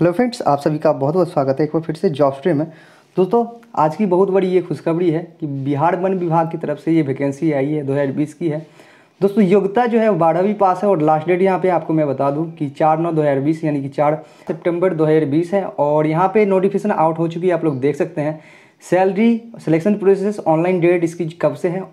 hello friends आप सभी का बहुत बहुत स्वागत है एक बार फिर से जॉब स्ट्रीम में दोस्तों आज की बहुत बड़ी ये खुशखबरी है कि बिहार वन विभाग की तरफ से ये वैकेंसी आई है 2020 की है दोस्तों योग्यता जो है बारहवीं पास है और लास्ट डेट यहाँ पे आपको मैं बता दूँ कि चार नौ दो हज़ार बीस यानी कि चार सेप्टेम्बर दो हज़ार बीस है और यहाँ पर नोटिफिकेशन आउट हो चुकी है आप लोग देख सकते हैं salary selection process online date इसकी कब से है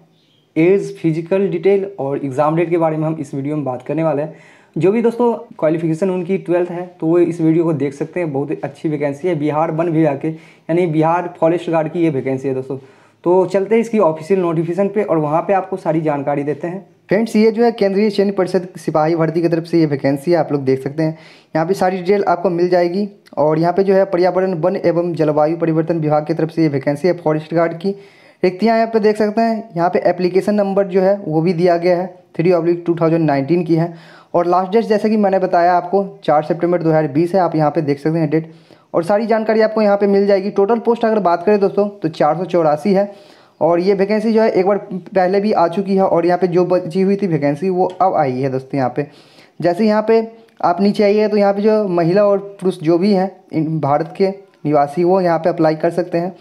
एज फिजिकल डिटेल और एग्ज़ाम डेट के बारे में हम इस वीडियो में बात करने वाले हैं जो भी दोस्तों क्वालिफिकेशन उनकी ट्वेल्थ है तो वो इस वीडियो को देख सकते हैं बहुत अच्छी वैकेंसी है बिहार वन विभाग के यानी बिहार फॉरेस्ट गार्ड की ये वैकेंसी है दोस्तों तो चलते हैं इसकी ऑफिशियल नोटिफिकेशन पे और वहाँ पे आपको सारी जानकारी देते हैं फ्रेंड्स ये जो है केंद्रीय सैन्य परिषद सिपाही भर्ती की तरफ से ये वैकेंसी है आप लोग देख सकते हैं यहाँ पे सारी डिटेल आपको मिल जाएगी और यहाँ पे जो है पर्यावरण वन एवं जलवायु परिवर्तन विभाग की तरफ से ये वैकेंसी है फॉरेस्ट गार्ड की रिक्तियाँ तो यहाँ पर देख सकते हैं यहाँ पर एप्लीकेशन नंबर जो है वो भी दिया गया है three oblique two thousand nineteen की है और लास्ट डेट जैसे कि मैंने बताया आपको चार सितंबर 2020 है आप यहाँ पे देख सकते हैं डेट और सारी जानकारी आपको यहाँ पे मिल जाएगी टोटल पोस्ट अगर बात करें दोस्तों तो चार है और ये वैकेंसी जो है एक बार पहले भी आ चुकी है और यहाँ पे जो बची हुई थी वैकेंसी वो अब आई है दोस्तों यहाँ पे जैसे यहाँ पे आप नीचे आइए तो यहाँ पे जो महिला और पुरुष जो भी हैं इन भारत के निवासी वो यहाँ पे अप्लाई कर सकते हैं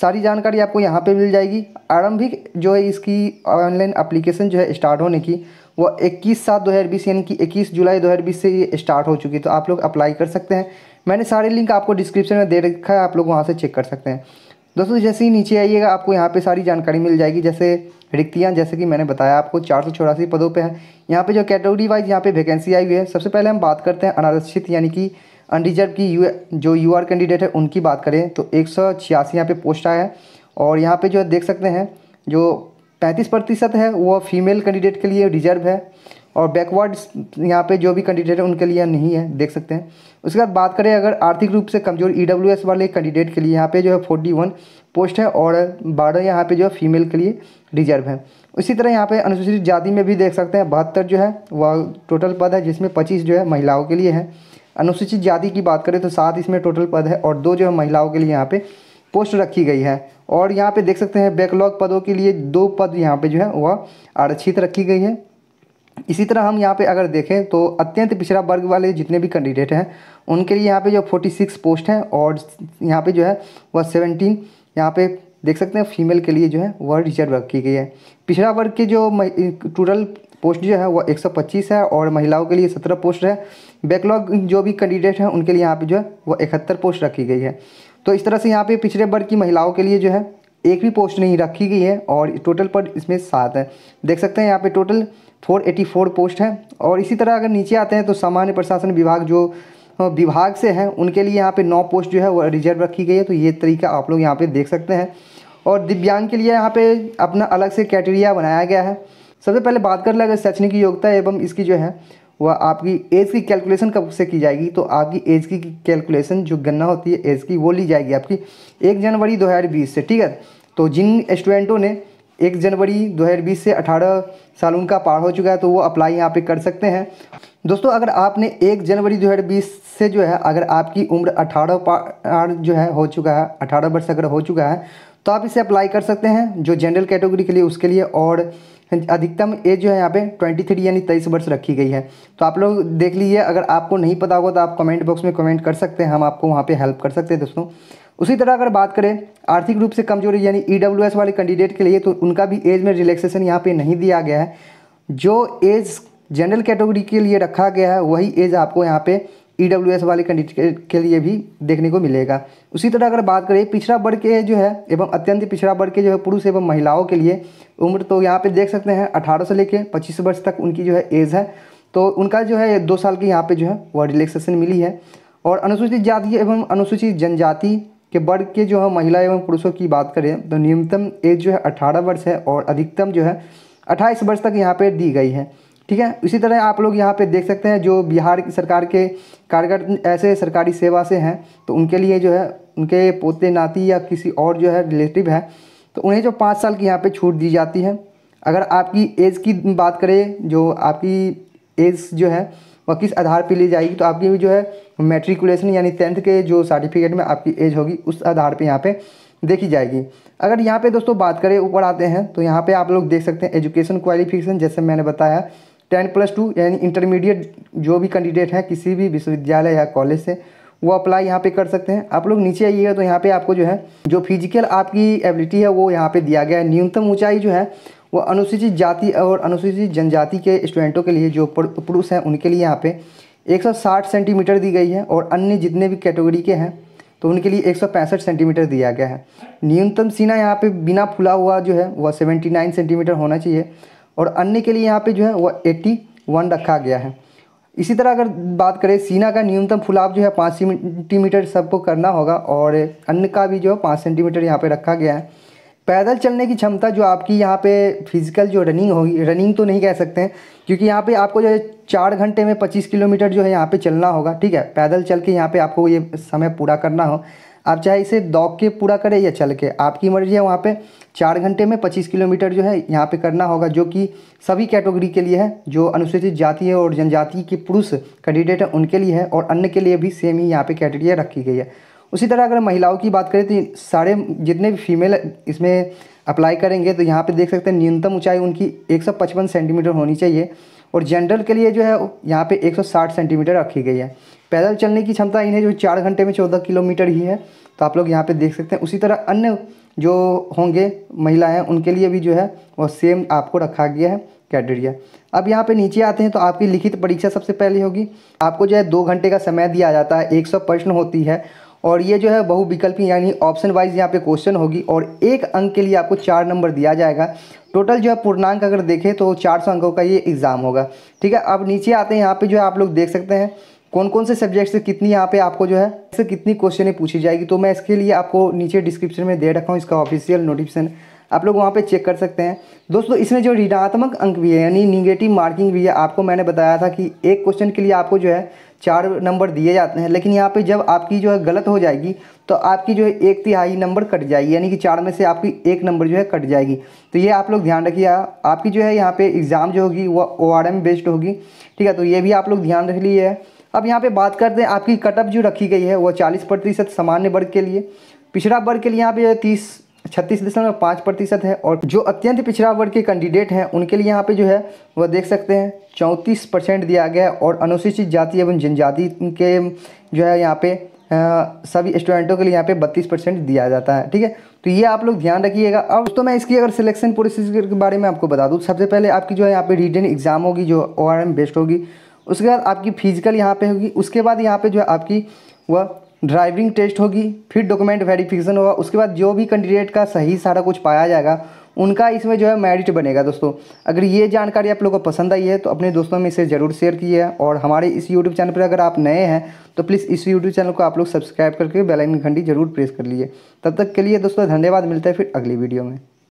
सारी जानकारी आपको यहाँ पे मिल जाएगी आरंभिक जो है इसकी ऑनलाइन एप्लीकेशन जो है स्टार्ट होने की वो 21 सात 2020 यानी कि 21 जुलाई 2020 से ये स्टार्ट हो चुकी है तो आप लोग अप्लाई कर सकते हैं मैंने सारे लिंक आपको डिस्क्रिप्शन में दे रखा है आप लोग वहाँ से चेक कर सकते हैं दोस्तों जैसे ही नीचे आइएगा आपको यहाँ पे सारी जानकारी मिल जाएगी जैसे रिक्तियाँ जैसे कि मैंने बताया आपको चार सौ चौरासी पदों पर है यहाँ पर जो कैटेगरी वाइज यहाँ पे वैकेंसी आई हुई है सबसे पहले हम बात करते हैं अनारक्षित यानी कि अनरिजर्व की यू जो यू आर कैंडिडेट है उनकी बात करें तो एक सौ छियासी यहाँ पर पोस्ट आया है और यहाँ पे जो है देख सकते हैं जो पैंतीस प्रतिशत है वह फीमेल कैंडिडेट के लिए रिजर्व है और बैकवर्ड यहाँ पे जो भी कैंडिडेट है उनके लिए नहीं है देख सकते हैं उसके बाद बात करें अगर आर्थिक रूप से कमज़ोर ई e वाले कैंडिडेट के लिए यहाँ पे जो है फोर्टी वन पोस्ट है और बारह यहाँ पे जो है फीमेल के लिए रिजर्व है उसी तरह यहाँ पे अनुसूचित जाति में भी देख सकते हैं बहत्तर जो है वह टोटल पद है जिसमें पच्चीस जो है महिलाओं के लिए है अनुसूचित जाति की बात करें तो सात इसमें टोटल पद है और दो जो है महिलाओं के लिए यहाँ पर पोस्ट रखी गई है और यहाँ पे देख सकते हैं बैकलॉग पदों के लिए दो पद यहाँ पे जो है वह आरक्षित रखी गई है इसी तरह हम यहाँ पे अगर देखें तो अत्यंत पिछड़ा वर्ग वाले जितने भी कैंडिडेट हैं उनके लिए यहाँ पे जो 46 पोस्ट हैं और यहाँ पे जो है वह 17 यहाँ पे देख सकते हैं फीमेल के लिए जो है वह रिजर्व रखी गई है पिछड़ा वर्ग के जो टोटल पोस्ट जो है वह एक है और महिलाओं के लिए सत्रह पोस्ट है बैकलॉग जो भी कैंडिडेट हैं उनके लिए यहाँ पर जो है वह इकहत्तर पोस्ट रखी गई है तो इस तरह से यहाँ पे पिछड़े वर्ग की महिलाओं के लिए जो है एक भी पोस्ट नहीं रखी गई है और टोटल पर इसमें सात है देख सकते हैं यहाँ पे टोटल 484 पोस्ट है और इसी तरह अगर नीचे आते हैं तो सामान्य प्रशासन विभाग जो विभाग से हैं उनके लिए यहाँ पे नौ पोस्ट जो है वो रिजर्व रखी गई है तो ये तरीका आप लोग यहाँ पे देख सकते हैं और दिव्यांग के लिए यहाँ पे अपना अलग से क्राइटेरिया बनाया गया है सबसे पहले बात कर लें अगर शैक्षणिक योग्यता एवं इसकी जो है वह आपकी एज की कैलकुलेशन कब से की जाएगी तो आपकी एज की कैलकुलेशन जो गन्ना होती है एज की वो ली जाएगी आपकी एक जनवरी 2020 से ठीक है तो जिन स्टूडेंटों ने एक जनवरी 2020 से 18 साल उनका पार हो चुका है तो वो अप्लाई यहाँ पे कर सकते हैं दोस्तों अगर आपने एक जनवरी 2020 से जो है अगर आपकी उम्र अठारह पार जो है हो चुका है अठारह वर्ष अगर हो चुका है तो आप इसे अप्लाई कर सकते हैं जो जनरल कैटेगरी के लिए उसके लिए और हाँ अधिकतम एज जो है यहाँ पे 23 यानी तेईस वर्ष रखी गई है तो आप लोग देख लीजिए अगर आपको नहीं पता होगा तो आप कमेंट बॉक्स में कमेंट कर सकते हैं हम आपको वहाँ पे हेल्प कर सकते हैं दोस्तों उसी तरह अगर बात करें आर्थिक रूप से कमजोर यानी ई e वाले कैंडिडेट के लिए तो उनका भी एज में रिलैक्सेशन यहाँ पर नहीं दिया गया है जो एज जनरल कैटेगरी के लिए रखा गया है वही एज आपको यहाँ पर ई e वाले कैंडिडेट के लिए भी देखने को मिलेगा उसी तरह अगर बात करें पिछड़ा वर्ग के जो है एवं अत्यंत पिछड़ा वर्ग के जो है पुरुष एवं महिलाओं के लिए उम्र तो यहाँ पे देख सकते हैं 18 से लेकर 25 वर्ष तक उनकी जो है एज है तो उनका जो है दो साल की यहाँ पे जो है वह रिलैक्सेशन मिली है और अनुसूचित जाति एवं अनुसूचित जनजाति के वर्ग के जो है महिला एवं पुरुषों की बात करें तो न्यूनतम एज जो है अठारह वर्ष है और अधिकतम जो है अट्ठाईस वर्ष तक यहाँ पर दी गई है ठीक है इसी तरह आप लोग यहाँ पे देख सकते हैं जो बिहार की सरकार के कारगर ऐसे सरकारी सेवा से हैं तो उनके लिए जो है उनके पोते नाती या किसी और जो है रिलेटिव है तो उन्हें जो पाँच साल की यहाँ पे छूट दी जाती है अगर आपकी एज की बात करें जो आपकी एज जो है वह किस आधार पर ली जाएगी तो आपकी जो है मेट्रिकुलेशन यानी टेंथ के जो सर्टिफिकेट में आपकी एज होगी उस आधार पर यहाँ पे देखी जाएगी अगर यहाँ पे दोस्तों बात करें ऊपर आते हैं तो यहाँ पे आप लोग देख सकते हैं एजुकेशन क्वालिफिकेशन जैसे मैंने बताया टेन प्लस टू यानी इंटरमीडिएट जो भी कैंडिडेट हैं किसी भी विश्वविद्यालय या कॉलेज से वो अप्लाई यहाँ पे कर सकते हैं आप लोग नीचे आइएगा तो यहाँ पे आपको जो है जो फिजिकल आपकी एबिलिटी है वो यहाँ पे दिया गया है न्यूनतम ऊंचाई जो है वो अनुसूचित जाति और अनुसूचित जनजाति के स्टूडेंटों के लिए जो पुरुष हैं उनके लिए यहाँ पे 160 सेंटीमीटर दी गई है और अन्य जितने भी कैटेगरी के हैं तो उनके लिए एक सेंटीमीटर दिया गया है न्यूनतम सीना यहाँ पर बिना फुला हुआ जो है वह सेवेंटी सेंटीमीटर होना चाहिए और अन्य के लिए यहाँ पे जो है वह एट्टी वन रखा गया है इसी तरह अगर बात करें सीना का न्यूनतम फुलाव जो है पाँच सेंटीमीटर सबको करना होगा और अन्य का भी जो है पाँच सेंटीमीटर यहाँ पे रखा गया है पैदल चलने की क्षमता जो आपकी यहाँ पे फिजिकल जो रनिंग होगी रनिंग तो नहीं कह सकते हैं क्योंकि यहाँ पे आपको जो है चार घंटे में पच्चीस किलोमीटर जो है यहाँ पे चलना होगा ठीक है पैदल चल के यहाँ पे आपको ये समय पूरा करना हो आप चाहे इसे दौड़ के पूरा करें या चल के आपकी मर्जी है वहाँ पे चार घंटे में पच्चीस किलोमीटर जो है यहाँ पे करना होगा जो कि सभी कैटेगरी के लिए है जो अनुसूचित जाति है और जनजाति के पुरुष कैंडिडेट हैं उनके लिए है और अन्य के लिए भी सेम ही यहाँ पे कैटेगरी रखी गई है उसी तरह अगर महिलाओं की बात करें तो सारे जितने भी फीमेल इसमें अप्लाई करेंगे तो यहाँ पर देख सकते हैं न्यूनतम ऊँचाई उनकी एक सेंटीमीटर होनी चाहिए और जनरल के लिए जो है यहाँ पे 160 सेंटीमीटर रखी गई है पैदल चलने की क्षमता इन्हें जो चार घंटे में चौदह किलोमीटर ही है तो आप लोग यहाँ पे देख सकते हैं उसी तरह अन्य जो होंगे महिलाएं उनके लिए भी जो है वो सेम आपको रखा गया है कैटेरिया अब यहाँ पे नीचे आते हैं तो आपकी लिखित परीक्षा सबसे पहले होगी आपको जो है दो घंटे का समय दिया जाता है एक सौ प्रश्न होती है और ये जो है बहुविकल्पी यानी ऑप्शन वाइज यहाँ पे क्वेश्चन होगी और एक अंक के लिए आपको चार नंबर दिया जाएगा टोटल जो है पूर्णांक अगर देखें तो चार सौ अंकों का ये एग्ज़ाम होगा ठीक है अब नीचे आते हैं यहाँ पे जो है आप लोग देख सकते हैं कौन कौन से सब्जेक्ट से कितनी यहाँ पे आपको जो है से कितनी क्वेश्चन पूछी जाएगी तो मैं इसके लिए आपको नीचे डिस्क्रिप्शन में दे रखा हूँ इसका ऑफिशियल नोटिफिकेशन आप लोग वहाँ पे चेक कर सकते हैं दोस्तों इसमें जो ऋणात्मक अंक भी है यानी निगेटिव मार्किंग भी है आपको मैंने बताया था कि एक क्वेश्चन के लिए आपको जो है चार नंबर दिए जाते हैं लेकिन यहाँ पे जब आपकी जो है गलत हो जाएगी तो आपकी जो है एक तिहाई नंबर कट जाएगी यानी कि चार में से आपकी एक नंबर जो है कट जाएगी तो ये आप लोग ध्यान रखिए आपकी जो है यहाँ पर एग्ज़ाम जो होगी वह ओ बेस्ड होगी ठीक है तो ये भी आप लोग ध्यान रख लीजिए अब यहाँ पे बात करते हैं आपकी कटअप जो रखी गई है वह चालीस प्रतिशत सामान्य वर्ग के लिए पिछड़ा वर्ग के लिए यहाँ पे तीस छत्तीस दशमलव पाँच प्रतिशत है और जो अत्यंत पिछड़ा वर्ग के कैंडिडेट हैं उनके लिए यहाँ पे जो है वह देख सकते हैं चौंतीस परसेंट दिया गया है और अनुसूचित जाति एवं जनजाति के जो है यहाँ पे सभी स्टूडेंटों के लिए यहाँ पे बत्तीस परसेंट दिया जाता है ठीक है तो ये आप लोग ध्यान रखिएगा अब तो मैं इसकी अगर सिलेक्शन प्रोसेस के बारे में आपको बता दूँ सबसे पहले आपकी जो है यहाँ पे रिटर्न एग्ज़ाम होगी जो ओ बेस्ड होगी उसके बाद आपकी फिजिकल यहाँ पे होगी उसके बाद यहाँ पे जो है आपकी वह ड्राइविंग टेस्ट होगी फिर डॉक्यूमेंट वेरिफिकेशन होगा उसके बाद जो भी कैंडिडेट का सही सारा कुछ पाया जाएगा उनका इसमें जो है मेरिट बनेगा दोस्तों अगर ये जानकारी आप लोगों को पसंद आई है तो अपने दोस्तों में इसे ज़रूर शेयर है और हमारे इस यूट्यूब चैनल पर अगर आप नए हैं तो प्लीज़ इस यूट्यूब चैनल को आप लोग सब्सक्राइब करके बेलाइन घंटी जरूर प्रेस कर लीजिए तब तक के लिए दोस्तों धन्यवाद मिलता है फिर अगली वीडियो में